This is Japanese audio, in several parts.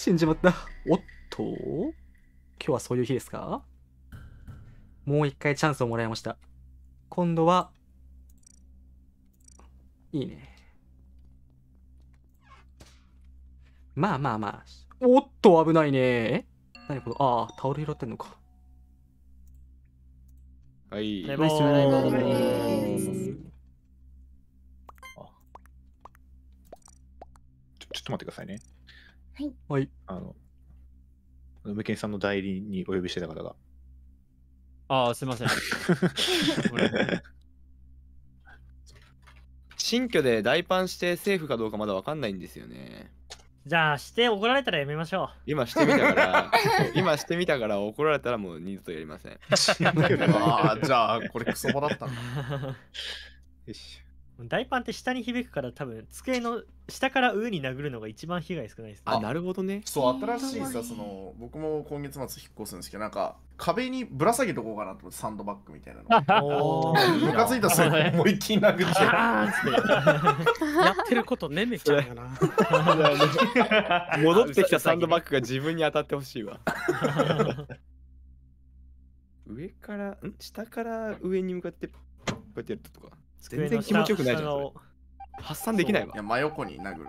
死んじまった。おっと今日はそういう日ですかもう一回チャンスをもらいました。今度は、いいね。まあまあまあ。おっと、危ないね。何この、ああ、タオル拾ってんのか。はい。バイバイ。ちょっと待ってくださいね。はいあの無犬さんの代理にお呼びしてた方がああすいません 新居で大パンしてセーフかどうかまだわかんないんですよねじゃあして怒られたらやめましょう今してみたから 今してみたから怒られたらもう二度とやりませんああじゃあこれクソボだったな。よし大パンって下に響くから多分机の下から上に殴るのが一番被害少ないですあなるほどね。そう新しいさその僕も今月末引っ越すんですけどなんか壁にぶら下げとこうかなと思ってサンドバッグみたいなの。ムカついたそれ思いっきり殴っちゃうやってることねめちゃうよな。戻ってきたサンドバッグが自分に当たってほしいわ。上からん下から上に向かってこうやってやるとか。全然気持ちよくないじゃん発散できないわいや真横に殴る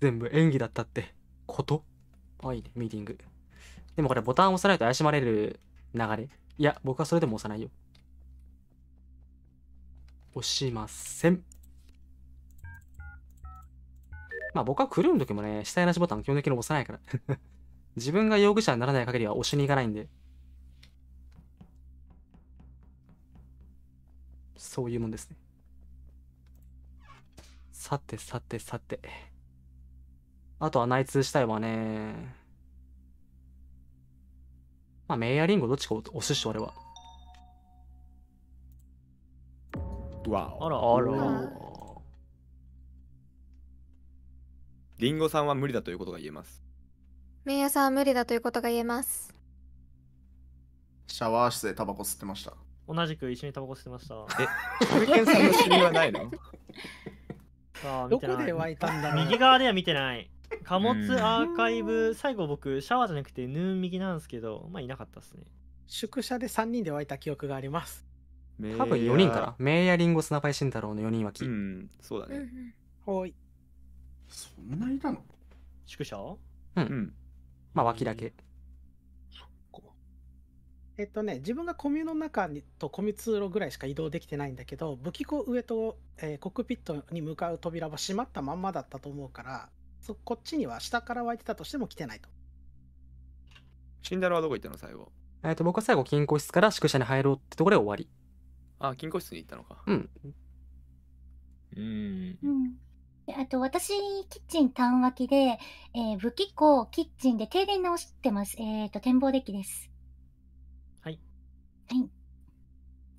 全部演技だったってことはいミーティングでもこれボタンを押さないと怪しまれる流れいや僕はそれでも押さないよ押しませんまあ僕はクルーの時もね、下やなしボタン基本的に押さないから 自分が容疑者にならない限りは押しに行かないんで。そういうもんですね。さてさてさて。あとは内通したいわね。まあ、メイヤリンゴどっちか押すし俺は。わあらあら。リンゴさんは無理だということが言えます。メイヤさんは無理だということが言えます。シャワー室でタバコ吸ってました。同じく一緒にタバコ吸ってました。え、ハリケさんの知り合いはないの あ見てないどこで湧いたんだ右側では見てない。貨物アーカイブ、最後僕、シャワーじゃなくてヌー右なんですけど、まあいなかったですね。宿舎で3人で湧いた記憶があります。多分4人かな。メイヤリンゴ、スナパイシンタロウの4人湧き。うん、そうだね。はい。そんないたの宿舎うん。まあ、脇だけ。えっとね、自分がコミュの中にとコミュ通路ぐらいしか移動できてないんだけど、武器庫上と、えー、コックピットに向かう扉は閉まったまんまだったと思うから、そこっちには下から湧いてたとしても来てないと。死んだのはどこ行ったの最後えっと、僕は最後、金庫室から宿舎に入ろうってところで終わり。あ、金庫室に行ったのか。うん。うん。うんあと私、キッチン単脇で、えー、武器庫、キッチンで停電直してます。えっ、ー、と、展望デッキです。はい。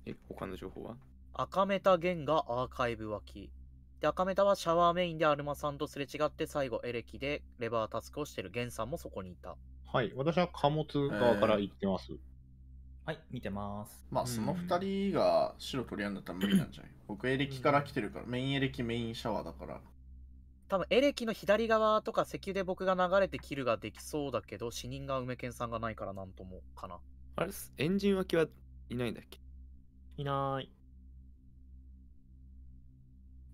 え、他の情報は赤メタゲンがアーカイブ脇。で、赤メタはシャワーメインでアルマさんとすれ違って、最後エレキでレバータスクをしてるゲンさんもそこにいた。はい、私は貨物側から行ってます。はい、見てます。まあ、その二人が白取り合うんだったら無理なんじゃない 僕、エレキから来てるから、メインエレキ、メインシャワーだから。多分エレキの左側とか石油で僕が流れてキルができそうだけど、死人が梅健さんがないからなんともかな。あれですエンジン脇はいないんだっけいない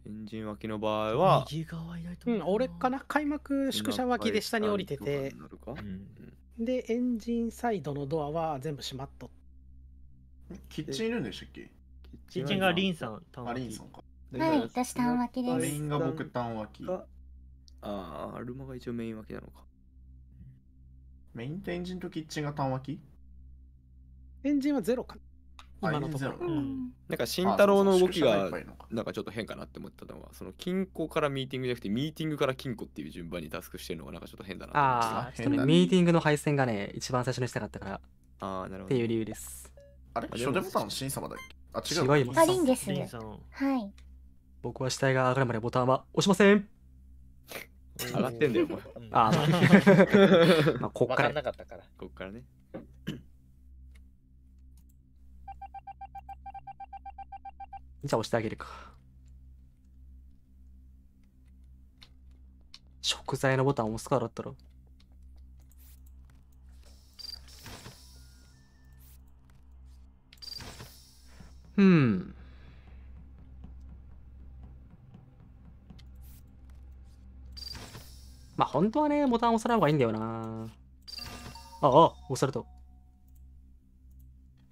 エンジン脇の場合は右側いないとう思ん、俺かな開幕宿舎脇で下に降りててうんでエンジンサイドのドアは全部閉まっとっキッチンいるんでしたっけキッチンがリンさん、タンアリンさんか。はい私単脇ですリンが僕タン脇。がああアルマが一応メイン脇なのかメインとエンジンとキッチンがタン脇エンジンはゼロか今のところ、うん、なんか慎太郎の動きがなんかちょっと変かなって思ったのはその金庫からミーティングじゃなくてミーティングから金庫っていう順番にタスクしてるのがなんかちょっと変だなああ、ね、ミーティングの配線がね一番最初にしたかったからああなるほどっていう理由ですあれ初手ボタン新様だっけあ違う違いますリンですはい僕は死体が上がるまでボタンは押しません上がってんだよお前あ、あ、まあ こっからなかったからこっからねじゃあ押してあげるか。食材のボタンを押すからだったら。うん。まあ、本当はね、ボタン押さない方がいいんだよな。ああ、押されと。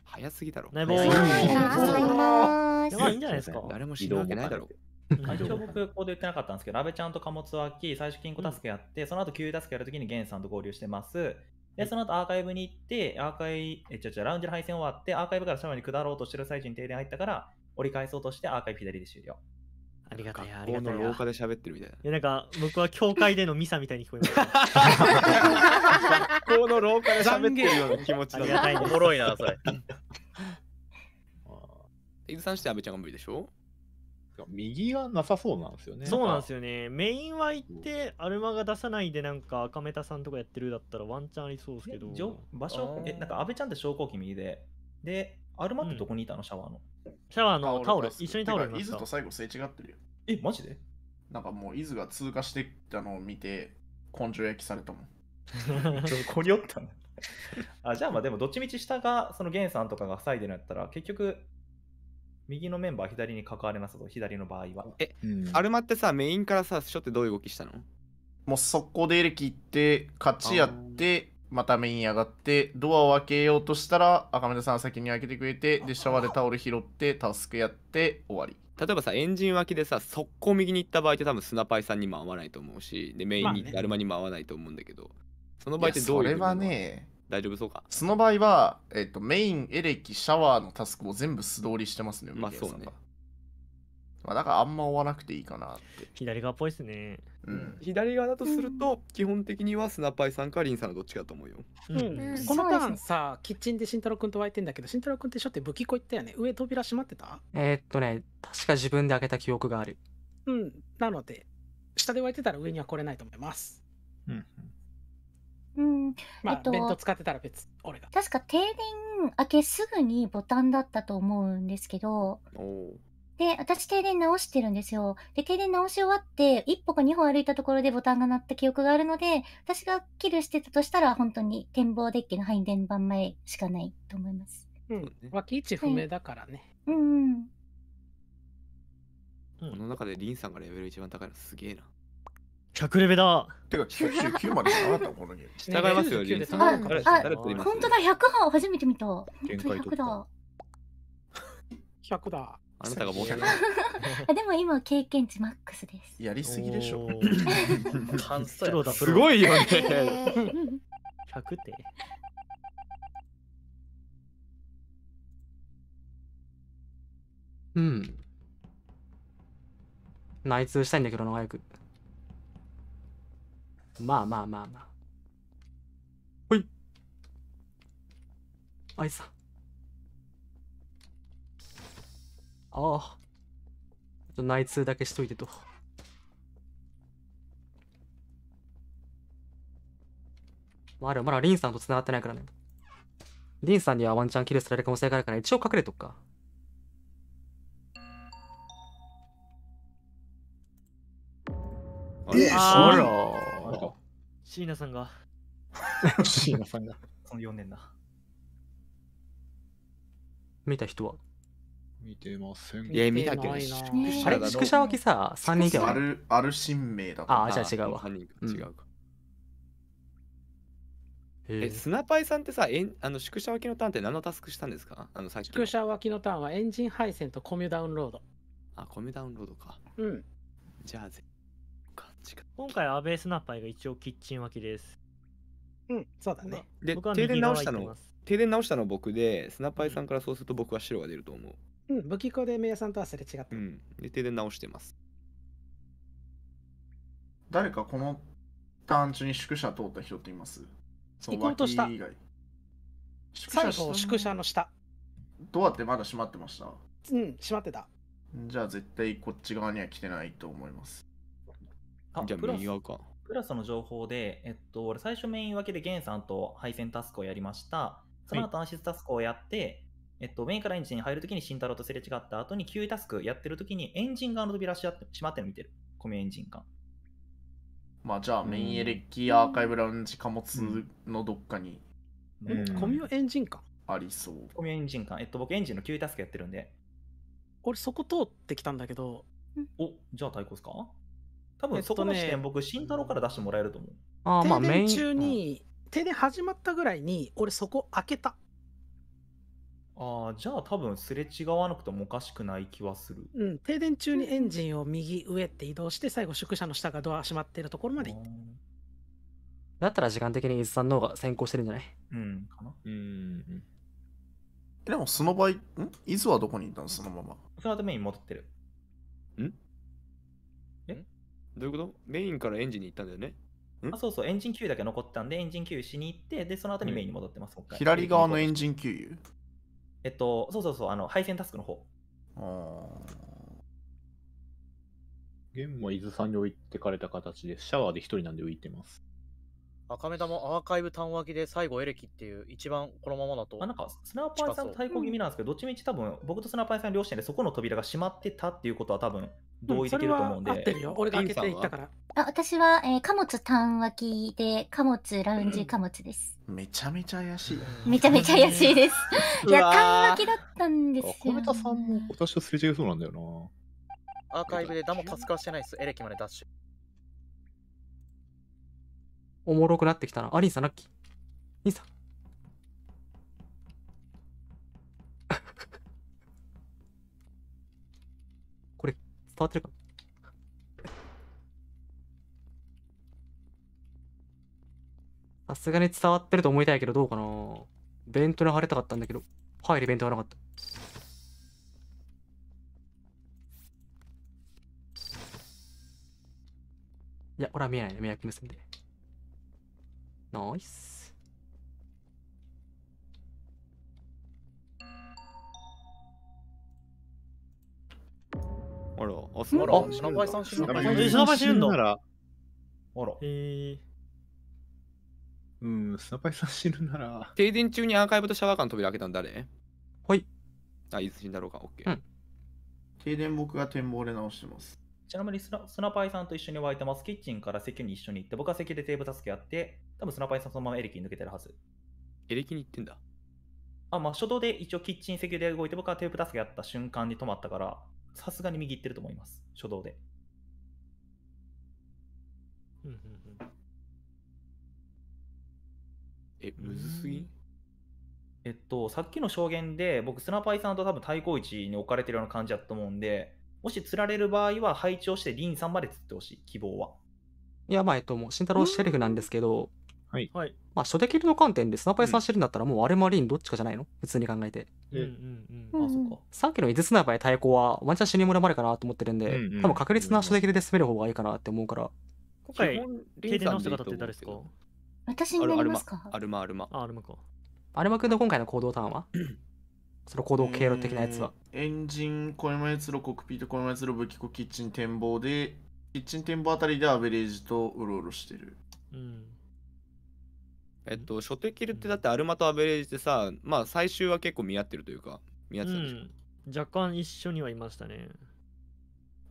早すぎだろ。ね、もう。ないですいいんじゃないですか。誰も指導。ないだろう。一応僕、ここで言ってなかったんですけど、阿部ちゃんと貨物脇、最初金庫助けやって、うん、その後給油助けやるときにンさんと合流してます。で、その後アーカイブに行って、アーカイ、え、ちょちラウンジの配線終わって、アーカイブから斜面に下ろうとしてる最中に停電入ったから、折り返そうとしてアーカイブ左で終了。ありがたい、ありがたい。廊下で喋ってるみたいな。いや、なんか、僕は教会でのミサみたいに聞こえまた。学校の廊下で喋ってるような気持ちだ。おもろいな、それ。伊豆さんして安倍ちゃんが無理でしょ右がなさそうなんですよね。そうなんですよね。メインは行って、アルマが出さないで、なんか赤メタさんとかやってるだったらワンチャンありそうですけど。場所、え、なんか安倍ちゃんって昇降機右で。で、アルマってどこにいたの、シャワーの。シャワーのタオル、一緒にタオルに。伊豆と最後すれ違ってるよ。え、マジでなんかもう伊豆が通過してきたのを見て、根性焼きされたもん。こりおったのあじゃあまあでもどっちみち下がそのゲンさんとかが塞いでるんやったら結局右のメンバー左に関われますと、左の場合は。え、うん、アルマってさ、メインからさ、しょってどういう動きしたのもう速攻でエレキって、勝ちやって、またメイン上がって、ドアを開けようとしたら、赤目さん先に開けてくれて、で、シャワーでタオル拾って、タスクやって、終わり。例えばさ、エンジン脇でさ、速攻右に行った場合って多分スナパイさんにも合わないと思うし、で、メインに行ってアルマにも合わないと思うんだけど、まあね、その場合ってどういうそれはね、大丈夫そうかその場合は、えっと、メイン、エレキ、シャワーのタスクを全部素通りしてますね。まあそうね。まあ、だからあんま追わなくていいかなって。左側っぽいですね。うん、左側だとすると、基本的にはスナパイさんかリンさんのどっちかと思うよ。うん、うん、このターンさ、キッチンで慎太郎君と湧いてんだけど、慎太郎君ってしょって武器庫行ったよね。上扉閉まってたえー、っとね、確か自分で開けた記憶がある。うん、なので、下で湧いてたら上には来れないと思います。うん。うん、まあ、えっと、弁当使ってたら別俺が確か停電明けすぐにボタンだったと思うんですけどで私停電直してるんですよで停電直し終わって一歩か二歩歩いたところでボタンが鳴った記憶があるので私がキルしてたとしたら本当に展望デッキの配電盤前しかないと思いますうん脇位置不明だからね、はい、うんうんこの中でリンさんがレベル一番高いのすげえな100レベだ。てか99までかったこのゲーム。従いますよ、リンさん。本当だ、100初めて見た。本だ。100だ。あなたがあでも今経験値マックスです。やりすぎでしょ。感だ。すごいよね。100うん。内通したいんだけどな、早く。まあまあまあまあ。ほい。あいさ。ああ。ちょっと内通だけしといてと。まあ、あれまだリンさんと繋がってないからね。リンさんにはワンチャンキルされる可能性があるから一応隠れとくか。え、あら。椎名さんが。椎名さんが。その4年だ。見た人は見てません。いや、見たけど、あれ、宿舎脇さ、3人ではある。ある新名だああ、じゃあ違うわ。違うか。えスナパイさんってさえんあの宿舎脇のターンって何のタスクしたんですかあのさっき宿舎脇のターンはエンジン配線とコミュダウンロードあコミュダウンロードかうんじゃあ絶今回安倍スナッパイが一応キッチン脇です。うん、そうだね。で、停電直したの、停電直したの僕で、スナッパイさんからそうすると僕は白が出ると思う。うん、武器庫で名さんとはすれ違った。うん、で、停電直してます。誰かこのターン中に宿舎通った人っていますそ行こうとした。宿舎最後、宿舎の下。ドアってまだ閉まってましたうん、閉まってた。じゃあ絶対こっち側には来てないと思います。じゃあメ側か。プラスの情報で、えっと、俺最初メイン分けでゲンさんと配線タスクをやりました。その後アンシスタスクをやって、はい、えっと、メインからエンジンに入るときに慎太郎とすれ違った後に Q タスクやってるときにエンジン側の扉しって閉まってるの見てる。コメエンジンか。まあじゃあメインエレキアーカイブラウンジ貨物のどっかに。うん、コミュエンジンかありそう。コミュエンジンか。えっと、僕エンジンの Q タスクやってるんで。俺そこ通ってきたんだけど。お、じゃあ対抗すか多分そこの視点、えっとね、僕、慎太郎から出してもらえると思う。あまあ、停電中に、停電始まったぐらいに、俺そこ開けた。ああ、じゃあ多分すれ違わなくてもおかしくない気はする。うん、停電中にエンジンを右上って移動して、最後宿舎の下がドア閉まってるところまで行った。だったら時間的に伊豆さんの方が先行してるんじゃないうん、かな。うん。でもその場合、ん伊豆はどこにいたのそのまま。その後メイン戻ってる。んどういうことメインからエンジンに行ったんだよねあそうそう、エンジン給油だけ残ったんで、エンジン給油しに行って、で、その後にメインに戻ってます、うん、左側のエンジン給油えっと、そうそうそう、あの配線タスクの方。あムも伊豆さんに置いてかれた形で、シャワーで一人なんで浮いてます。赤目玉アーカイブ単脇で最後エレキっていう一番このままだとあなんかスナーパイさん対抗気味なんですけど、どっちみち多分僕とスナーパイさん両親でそこの扉が閉まってたっていうことは多分同意できると思うんで。うん、ってるよ。俺が開けていったから。あ、私は、えー、貨物単脇で、貨物ラウンジ貨物です。めちゃめちゃ怪しい。めちゃめちゃ怪しいです。いや、単脇だったんですよ。小さんも私とすれ違いそうなんだよな。アーカイブでダしてないです。エレキまでダッシュ。おもろくなってきたな。あ、リンさん、ラッキー。兄さん。わってるかさすがに伝わってると思いたいけど、どうかな弁当のに入れたかったんだけど、入るベントはなかった。いや、俺は見えないね、目薬結んで。ナイス。あら、あ、すごい。あら、白バイさん死ぬんだ。白バイ死ぬんだ。あら。へえ。うん、スナパイさん死ぬなら。停電中にアーカイブとシャワーカの扉開けたんの誰はい。あ、いつ死んだろうか、オッケー。停電僕が展望で直してます。ちなみにスナスナパイさんと一緒に湧いてます。キッチンから席に一緒に行って、僕は席でテーブル助け合って、多分スナパイさんそのままエレキに抜けてるはず。エレキに行ってんだ。あ、まあ、初動で一応キッチン席で動いて、僕はテーブル助け合った瞬間に止まったから、さすがに右行ってると思います、初動で。え、むずすぎ、えっと、さっきの証言で僕スナパイさんと多分対抗位置に置かれてるような感じだと思うんでもし釣られる場合は配置をしてリンさんまで釣ってほしい希望はいやまあえっともう慎太郎シェリフなんですけどはい。はい。まあ、初手切りの観点でスナパイさんしてるんだったら、もうあれマリーンどっちかじゃないの普通に考えて。うんうんうん。あ、そっか。さっきの伊豆スナパイ対抗は、ワンチャン死に村までかなと思ってるんで、多分確率な初手切りで進める方がいいかなって思うから。今回、停電の姿って誰ですか私になりますかアルマ、アルマ。アルマか。アルマ君の今回の行動ターンは その行動経路的なやつは。エンジン、小山やつろ、コックピート、小山やつろ、武器庫、キッチン、展望で、キッチン展望あたりでアベレージとうろうろしてる。うん。えっと、初手キルってだってアルマとアベレージでさ、まあ最終は結構見合ってるというか、見合ってたんでしょ。うん、若干一緒にはいましたね。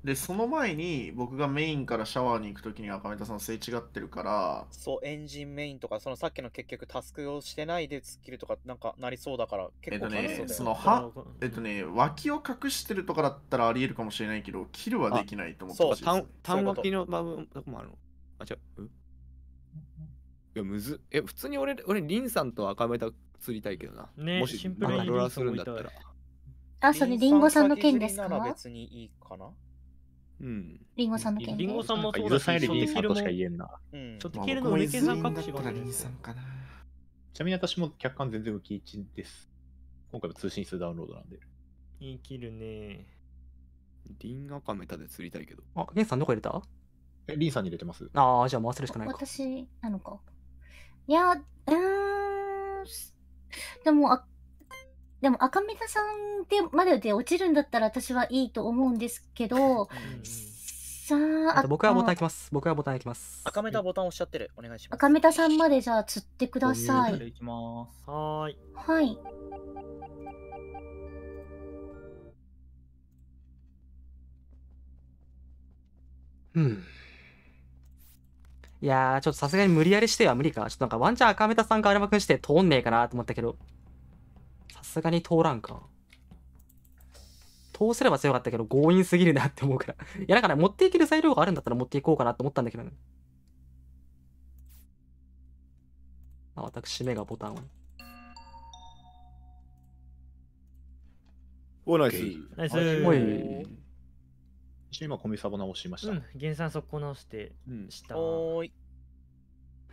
で、その前に僕がメインからシャワーに行くときに赤目田さんすれ違ってるから。そう、エンジンメインとか、そのさっきの結局タスクをしてないで突っ切るとかなんかなりそうだから、結構えっとね、そのは、えっとね、脇を隠してるとかだったらありえるかもしれないけど、キルはできないと思ってそう、単脇の部分もあるの。あ、違う。や、むずえ、普通に俺、俺、リンさんと赤メた釣りたいけどな。ね、もし、シンプルにロラするんだったら。あ、それ、リンゴさんの件ですか別にいいかなうん。リンゴさんの件。リンゴさんもそうだし、リンさんとしか言えんな。うん。ちょっと切るの上系さん隠しがリンさんかな。ちなみに私も客観全然浮き1です。今回も通信数ダウンロードなんで。言い切るね。リンアカメタで釣りたいけど。あ、リンさんどこ入れたえ、リンさんに入れてます。ああ、じゃあ回せるしかないか。私、なのか。いや、うーん。でも、あ、でも赤目田さんでまでで落ちるんだったら私はいいと思うんですけど、さあ、あと僕はボタンいきます。僕はボタンいきます。赤メタボタン押しちゃってる。お願いします。赤目田さんまでじゃあ釣ってください。いきます。はい。はい。うん。いやー、ちょっとさすがに無理やりしては無理か。ちょっとなんかワンチャン赤メタさんかアルバくんして通んねえかなと思ったけど。さすがに通らんか。通せれば強かったけど強引すぎるなって思うから。いや、だから、ね、持っていける材料があるんだったら持っていこうかなと思ったんだけどね。あ、私、目がボタンを。おナイス。ナイス。おい。一応今、米サボ直しました。うん、原産速攻直して、した。おーい。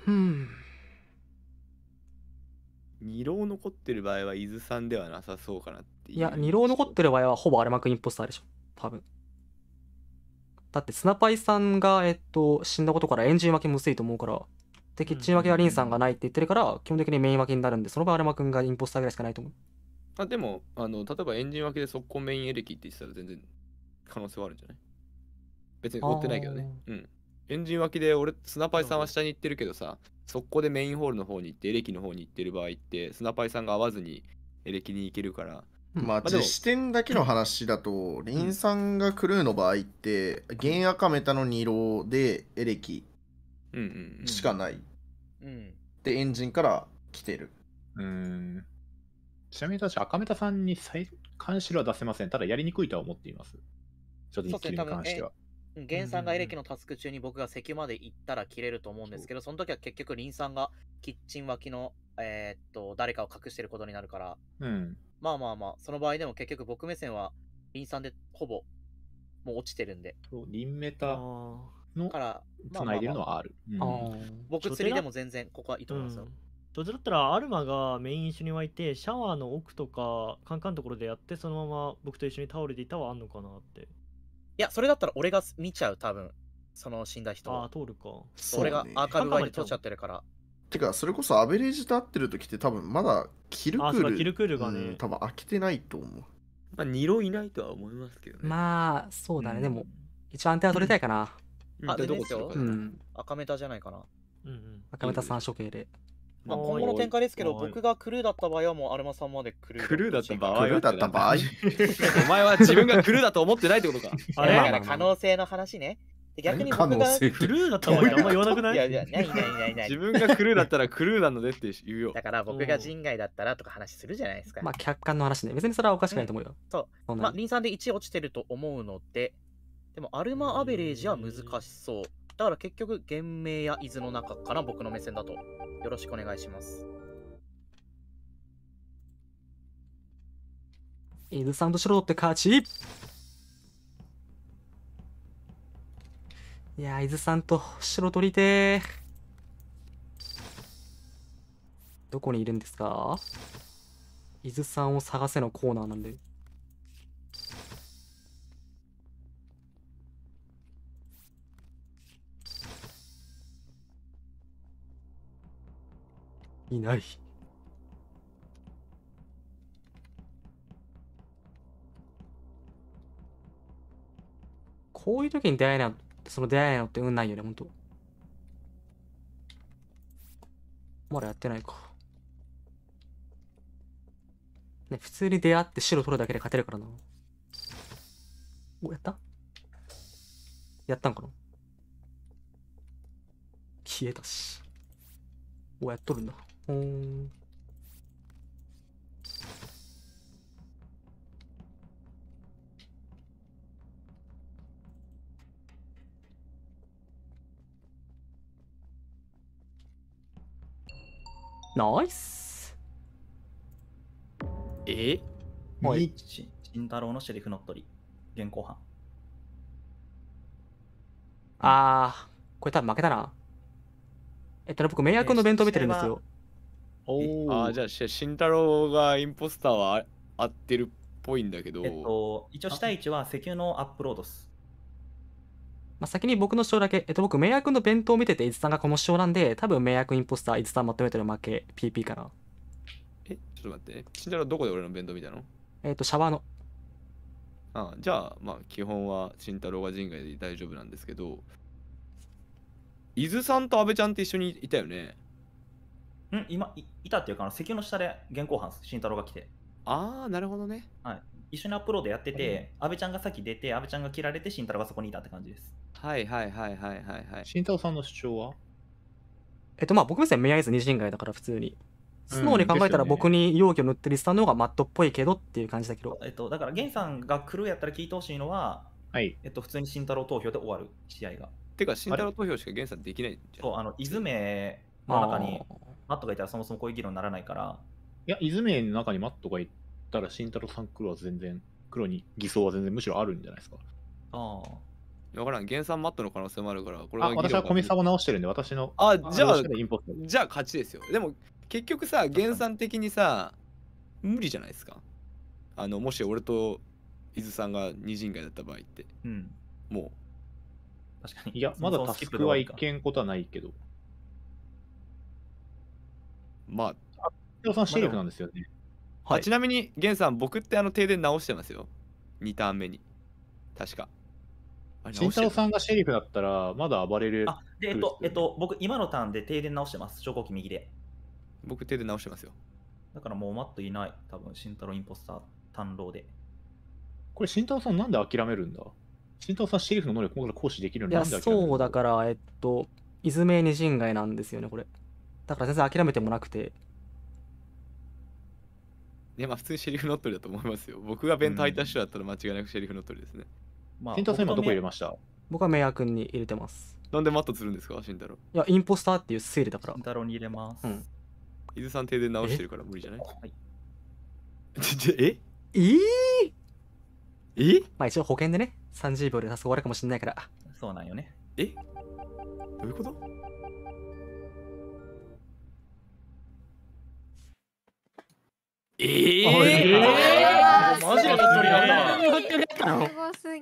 うん。二郎残ってる場合は伊豆さんではなさそうかなっていや二郎残ってる場合はほぼ荒幕インポスターでしょ多分だってスナパイさんがえっと死んだことからエンジン分けむずいと思うからでキッチン分けはリンさんがないって言ってるから基本的にメイン分けになるんでその場合荒幕がインポスターぐらいしかないと思うあでもあの例えばエンジン分けで速攻メインエレキって言ってたら全然可能性はあるんじゃない別に追ってないけどね。うん。エンジン脇で俺、スナパイさんは下に行ってるけどさ、速攻でメインホールの方に行って、エレキの方に行ってる場合って、スナパイさんが合わずにエレキに行けるから。まあ、まあ、視点だけの話だと、リンさんがクルーの場合って、原カメタの2郎でエレキしかない。うん、うんで、エンジンから来てる。うん。ちなみに私、赤メタさんに監視は出せません。ただ、やりにくいとは思っています。ちょっと一気に関しては。原産外のタスク中に僕が席まで行ったら切れると思うんですけど、その時は結局、リンさんがキッチン脇の、えー、っと、誰かを隠してることになるから、うん、まあまあまあ、その場合でも結局僕目線は、リンさんでほぼ、もう落ちてるんで。そう、林メタの、から、ないでるのはある。僕釣りでも全然ここはいいと思いますよ。うんどっちだったらアルマがメイン一緒に湧いてシャワーの奥とかカンカンところでやってそのまま僕と一緒に倒れていたはあんのかなっていや、それだったら俺が見ちゃう、多分その死んだ人。ああ、通るか。俺がアーカイブに通っちゃってるから。てか、それこそアベレージと合ってる時って多分まだキルクール。キルクールがね、うん、多分開けてないと思う。まあ、二郎いないとは思いますけどね。まあ、そうだね。うん、でも、一応安定は取りたいかな。うん、あ、でどこですよ、うん、赤メタじゃないかな。うんうん、赤メタ三色入れ。まあ、今後の展開ですけど、僕がクルーだった場合は、もうアルマさんまでクルー。クルーだった場合クルーだった場合お前は自分がクルーだと思ってないってことか。あれだから可能性の話ね。逆に僕がクルーだった場合あんま言わなくない自分がクルーだったらクルーなのでって言うよ。だから僕が人外だったらとか話するじゃないですか。まあ客観の話ね。別にそれはおかしくないと思うよ。そう。まあ、リンさんで1落ちてると思うので、でもアルマアベレージは難しそう。だから結局、原名や伊豆の中かな、僕の目線だと。よろしくお願いします。伊豆さんとしろって勝ちいや伊豆さんと白取りてどこにいるんですか伊豆さんを探せのコーナーなんで。いない。こういう時に出会えない、その出会えないのって運ないよね、ほんと。まだやってないか。ね、普通に出会って白取るだけで勝てるからな。お、やったやったんかな消えたし。お、やっとるんだ。うん。ナイスえはい。慎太郎のシェリフのっ取り、現行犯。ああこれ多分負けたな。えっと僕、明夜の弁当見てるんですよ。おあじゃあ慎太郎がインポスターは合ってるっぽいんだけど、えっと、一応下位置は石油のアップロードすまあ、先に僕の主張だけ、えっと、僕、迷惑の弁当を見てて、伊豆さんがこの主張なんで、多分迷惑インポスター、伊豆さんまとめてる負け、PP かな。え、ちょっと待って、たろう、どこで俺の弁当見たのえっと、シャワーの。ああじゃあ、まあ、基本は慎太郎が人外で大丈夫なんですけど、伊豆さんと阿部ちゃんって一緒にいたよね。うん、今い、いたっていうか、あの石油の下で現行犯、慎太郎が来て。ああ、なるほどね。はい。一緒にアップロードやってて、安倍ちゃんが先出て、安倍ちゃんが切られて、慎太郎がそこにいたって感じです。はいはいはいはいはいはい。慎太郎さんの主張はえっとまあ僕目線、目合図二人街だから普通に。素直に考えたら僕に容器を塗ってるスタンの方がマットっぽいけどっていう感じだけど。うん、えっと、だから、源さんが来るやったら聞いてほしいのは、はい。えっと、普通に慎太郎投票で終わる試合が。てか、慎太郎投票しか源さんできないんじゃん。そう、あの、泉の中にマットがいたらそもそもこういう議論にならないから。いや、泉園の中にマットがいたら、慎太郎さん黒は全然、黒に偽装は全然むしろあるんじゃないですか。ああ。わからん、原産マットの可能性もあるから、これは私はコミさんを直してるんで、私の。あ、じゃあ、じゃあ勝ちですよ。でも、結局さ、原産的にさ、無理じゃないですか。あの、もし俺と伊豆さんが二人会だった場合って。うん。もう。確かに。いや、まだタスクは一見ことはないけど。まあ。あさんシェなんですよね。はい、ちなみに、ゲンさん、僕ってあの停電直してますよ。2ターン目に。確か。慎太郎さんがシェリフだったら、まだ暴れる。あ、で、えっと、えっと、僕、今のターンで停電直してます。昇降機右で。僕、停電直してますよ。だからもう、マットいない。多分、慎太郎インポスター、単浪で。これ、慎太郎さん、なんで諦めるんだ慎太郎さん、シェリフの能力、ここから行使できるんだ。いや、そうだから、えっと、いずめに人外なんですよね、これ。だから全然諦めてもなくて。いや、まあ普通にシェリフ乗っ取りだと思いますよ。僕が弁当入った人だったら間違いなくシェリフ乗っ取りですね。まあ、慎太さん今どこ入れました僕は明イ君に入れてます。なんでマットするんですか、慎太郎。いや、インポスターっていう推理だから。慎太郎に入れます。うん。伊豆さん停電直してるから無理じゃないはい。ええー、えまあ一応保険でね、30秒で助かるかもしれないから。そうなんよね。えどういうことえー、えー、マジの鳥取なんだ。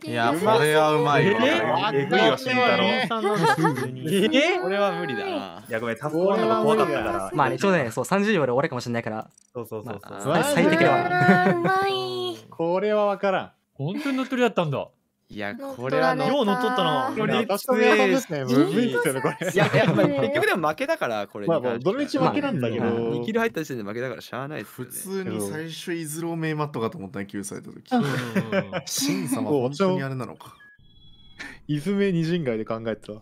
いや、これはうまいわ。えぐいわ、慎太郎。えこれは無理だな。いや、ごめん、タフコン怖かったから。まあね、ちょうどね、そう、30秒で終わるかもしれないから。そうそうそう。最適だわ。これはわからん。本当に乗っ取りだったんだ。いや、これはよう乗っ取ったの。ですね。むずいですよね、これ。いや、やっぱ結局でも負けだから、これ。まあ、どの負けなんだけど。キル入った時点で負けだからしゃあない普通に最初、イズローメイマットかと思った救済時。シ様、本当にあれなのか。いずめ二人街で考えた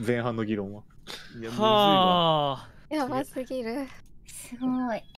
前半の議論は。いや、むずいやばすぎる。すごい。